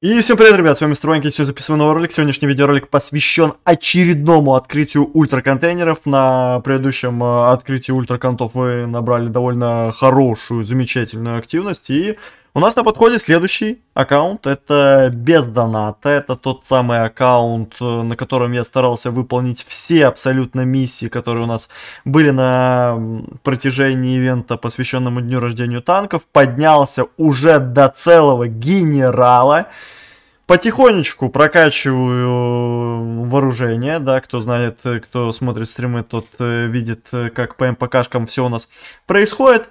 И всем привет, ребят, с вами Мистер и все записываем новый ролик. Сегодняшний видеоролик посвящен очередному открытию ультраконтейнеров. На предыдущем э, открытии ультраконтов вы набрали довольно хорошую, замечательную активность, и у нас на подходе следующий аккаунт, это без доната, это тот самый аккаунт, э, на котором я старался выполнить все абсолютно миссии, которые у нас были на протяжении ивента, посвященному дню рождения танков, поднялся уже до целого генерала, потихонечку прокачиваю вооружение, да, кто знает, э, кто смотрит стримы, тот э, видит, как по МПКшкам все у нас происходит.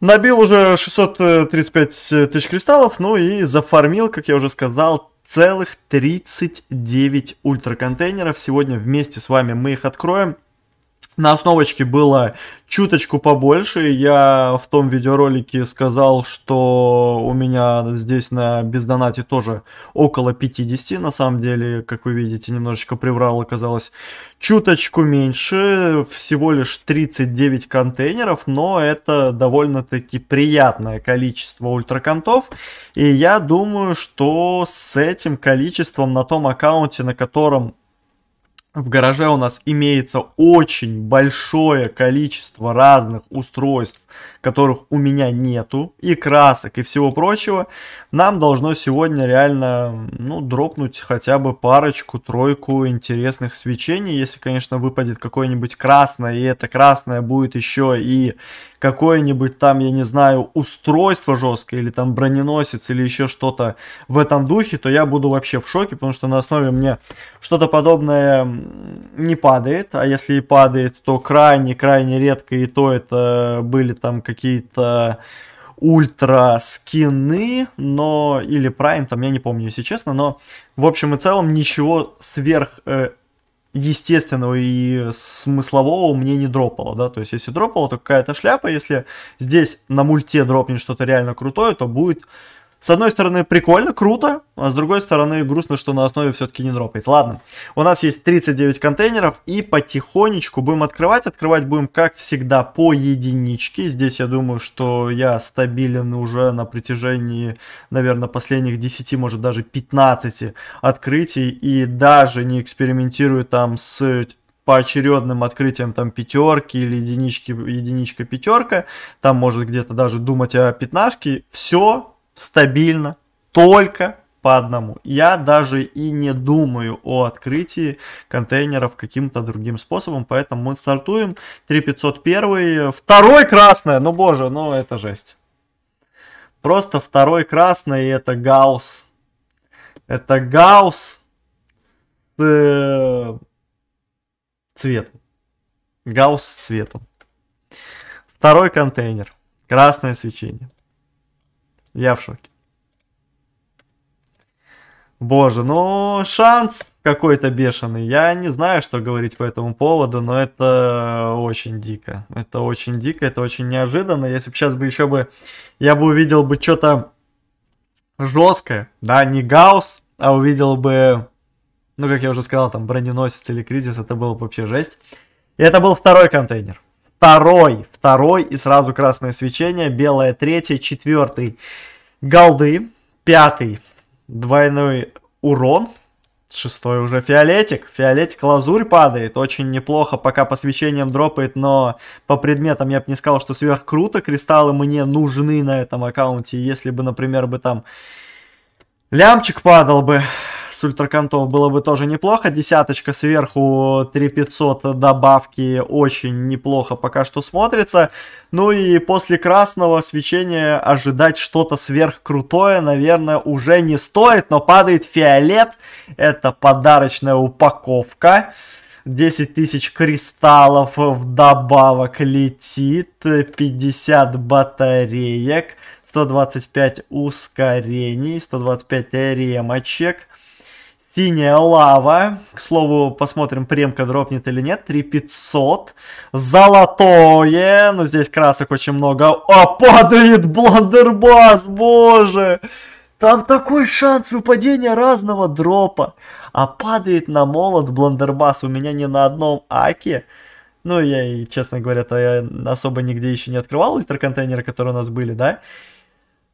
Набил уже 635 э, тысяч кристаллов, ну и зафармил, как я уже сказал, целых 39 ультраконтейнеров. Сегодня вместе с вами мы их откроем на основочке было чуточку побольше. Я в том видеоролике сказал, что у меня здесь на бездонате тоже около 50. На самом деле, как вы видите, немножечко приврал, оказалось чуточку меньше. Всего лишь 39 контейнеров, но это довольно-таки приятное количество ультраконтов. И я думаю, что с этим количеством на том аккаунте, на котором в гараже у нас имеется очень большое количество разных устройств, которых у меня нету, и красок, и всего прочего, нам должно сегодня реально, ну, дропнуть хотя бы парочку, тройку интересных свечений, если, конечно, выпадет какое-нибудь красное, и это красное будет еще и какое-нибудь там, я не знаю, устройство жесткое, или там броненосец, или еще что-то в этом духе, то я буду вообще в шоке, потому что на основе мне что-то подобное не падает, а если и падает, то крайне-крайне редко, и то это были там какие-то ультра скины, но или прайм, там я не помню, если честно, но в общем и целом ничего сверх э, естественного и смыслового мне не дропало, да, то есть если дропало, то какая-то шляпа, если здесь на мульте дропнет что-то реально крутое, то будет с одной стороны, прикольно, круто, а с другой стороны, грустно, что на основе все-таки не дропает. Ладно, у нас есть 39 контейнеров, и потихонечку будем открывать. Открывать будем, как всегда, по единичке. Здесь, я думаю, что я стабилен уже на протяжении, наверное, последних 10, может, даже 15 открытий, и даже не экспериментирую там с поочередным открытием там пятерки или единички, единичка, пятерка, там может где-то даже думать о пятнашке, все стабильно только по одному. Я даже и не думаю о открытии контейнеров каким-то другим способом, поэтому мы стартуем. 3501, второй красное, ну боже, ну это жесть. Просто второй красный, это Гаус, Это Гаус с э, цветом. Гаус с цветом. Второй контейнер. Красное свечение. Я в шоке. Боже, ну шанс какой-то бешеный. Я не знаю, что говорить по этому поводу, но это очень дико. Это очень дико, это очень неожиданно. Если бы сейчас бы еще бы, я бы увидел бы что-то жесткое, да, не Гаус, а увидел бы, ну, как я уже сказал, там, броненосец или кризис, это было бы вообще жесть. И это был второй контейнер второй, второй и сразу красное свечение, белое третье, четвертый голды, пятый двойной урон, шестой уже фиолетик, фиолетик лазурь падает, очень неплохо, пока по свечениям дропает, но по предметам я бы не сказал, что сверх круто, кристаллы мне нужны на этом аккаунте, если бы, например, бы там лямчик падал бы, с ультраконтов было бы тоже неплохо. Десяточка сверху 3500 добавки очень неплохо пока что смотрится. Ну и после красного свечения ожидать что-то сверхкрутое, наверное, уже не стоит. Но падает фиолет. Это подарочная упаковка. 10 тысяч кристаллов в добавок летит, 50 батареек, 125 ускорений, 125 ремочек, Синяя лава. К слову, посмотрим, премка дропнет или нет. 3500. Золотое. Ну, здесь красок очень много. А, падает бландербас, боже. Там такой шанс выпадения разного дропа. А падает на молот бландербас у меня не на одном аке. Ну, я, честно говоря, то я особо нигде еще не открывал ультраконтейнеры, которые у нас были, да?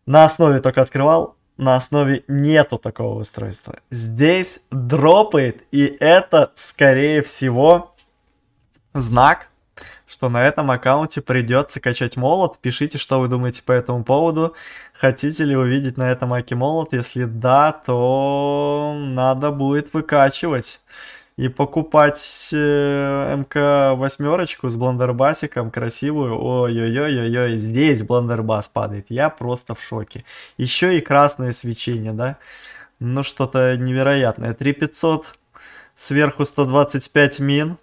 На основе только открывал на основе нету такого устройства. Здесь дропает, и это, скорее всего, знак, что на этом аккаунте придется качать молот. Пишите, что вы думаете по этому поводу. Хотите ли увидеть на этом аки молот? Если да, то надо будет выкачивать. И покупать э, МК восьмерочку с блондербасиком красивую, ой-ой-ой-ой, здесь блондербас падает. Я просто в шоке. Еще и красное свечение, да? Ну, что-то невероятное. 3500, сверху 125 мин,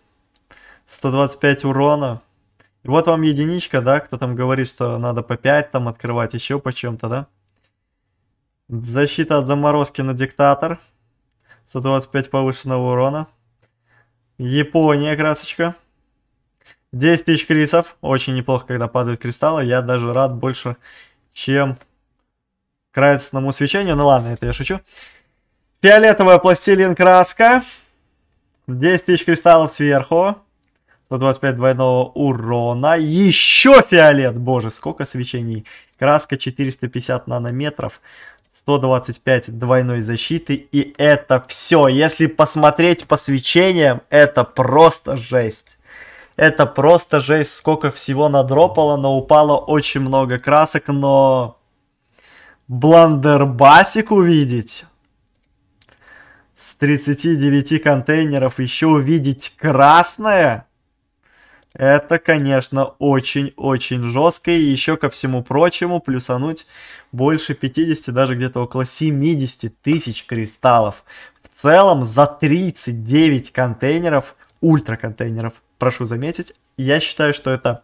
125 урона. И вот вам единичка, да? Кто там говорит, что надо по 5 там открывать, еще по чем-то, да? Защита от заморозки на диктатор. 125 повышенного урона. Япония, красочка. 10 тысяч крисов. Очень неплохо, когда падают кристаллы. Я даже рад больше, чем крайсному свечению. Ну ладно, это я шучу. Фиолетовая пластилин краска. 10 тысяч кристаллов сверху. 125 двойного урона. Еще фиолет! Боже, сколько свечений. Краска 450 нанометров. 125 двойной защиты, и это все. Если посмотреть по свечениям, это просто жесть. Это просто жесть, сколько всего надропало, но упало очень много красок, но бландербасик увидеть с 39 контейнеров еще увидеть красное – это, конечно, очень-очень жестко. И еще ко всему прочему, плюсануть больше 50, даже где-то около 70 тысяч кристаллов. В целом за 39 контейнеров, ультра-контейнеров, прошу заметить, я считаю, что это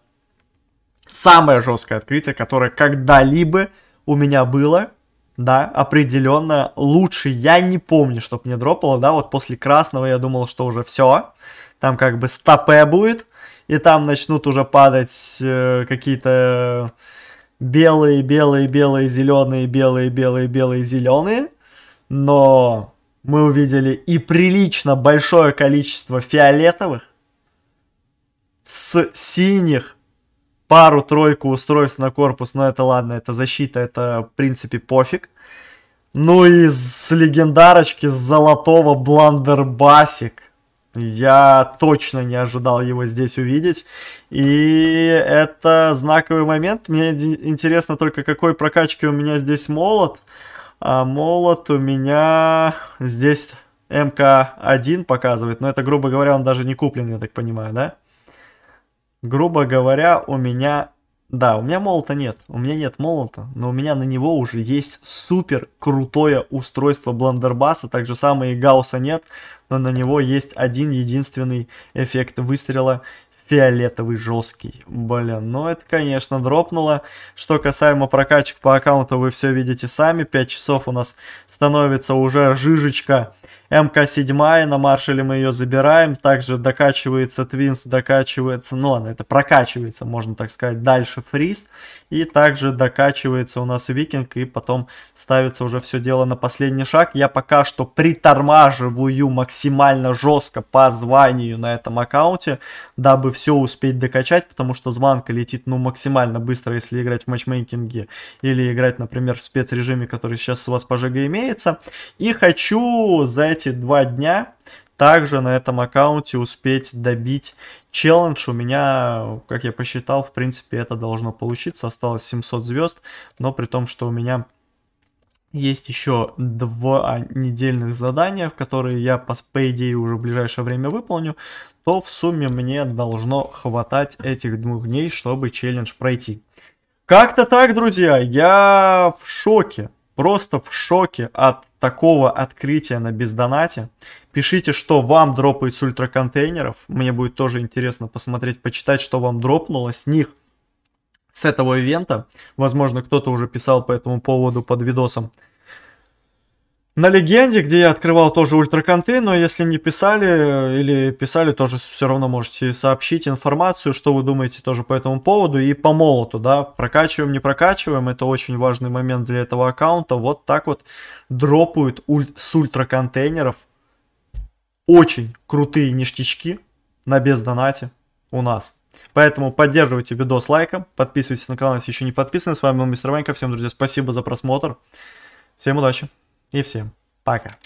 самое жесткое открытие, которое когда-либо у меня было. Да, определенно лучше. Я не помню, чтоб мне дропало, да, вот после красного я думал, что уже все. Там как бы стопе будет и там начнут уже падать э, какие-то белые, белые, белые, зеленые, белые, белые, белые, зеленые. Но мы увидели и прилично большое количество фиолетовых с синих пару-тройку устройств на корпус, но это ладно, это защита, это в принципе пофиг. Ну и с легендарочки с золотого бландербасик я точно не ожидал его здесь увидеть. И это знаковый момент. Мне интересно только, какой прокачки у меня здесь молот. А молот у меня здесь МК-1 показывает. Но это, грубо говоря, он даже не куплен, я так понимаю, да? Грубо говоря, у меня да, у меня молота нет, у меня нет молота, но у меня на него уже есть супер крутое устройство Блендербаса. так же самое и гаусса нет, но на него есть один единственный эффект выстрела фиолетовый жесткий. Блин, ну это, конечно, дропнуло. Что касаемо прокачек по аккаунту, вы все видите сами. 5 часов у нас становится уже жижечка МК-7. На маршале мы ее забираем. Также докачивается Твинс, докачивается... Ну ладно, это прокачивается, можно так сказать, дальше Фриз. И также докачивается у нас Викинг. И потом ставится уже все дело на последний шаг. Я пока что притормаживаю максимально жестко по званию на этом аккаунте, дабы все успеть докачать, потому что звонка летит ну максимально быстро, если играть в матчмейкинге или играть, например, в спецрежиме, который сейчас у вас по ЖГ имеется. И хочу за эти два дня также на этом аккаунте успеть добить челлендж. У меня, как я посчитал, в принципе это должно получиться. Осталось 700 звезд, но при том, что у меня есть еще два недельных задания, которые я, по, по идее, уже в ближайшее время выполню. То в сумме мне должно хватать этих двух дней, чтобы челлендж пройти. Как-то так, друзья, я в шоке. Просто в шоке от такого открытия на бездонате. Пишите, что вам дропают с ультраконтейнеров. Мне будет тоже интересно посмотреть, почитать, что вам дропнуло с них с этого ивента. Возможно, кто-то уже писал по этому поводу под видосом. На легенде, где я открывал тоже ультраконты, но если не писали э, или писали, тоже все равно можете сообщить информацию, что вы думаете тоже по этому поводу и по молоту, да, прокачиваем, не прокачиваем, это очень важный момент для этого аккаунта, вот так вот дропают уль- с ультраконтейнеров очень крутые ништячки на бездонате у нас. Поэтому поддерживайте видос лайком, подписывайтесь на канал, если еще не подписаны. С вами был Мистер Ванька. Всем, друзья, спасибо за просмотр. Всем удачи и всем пока.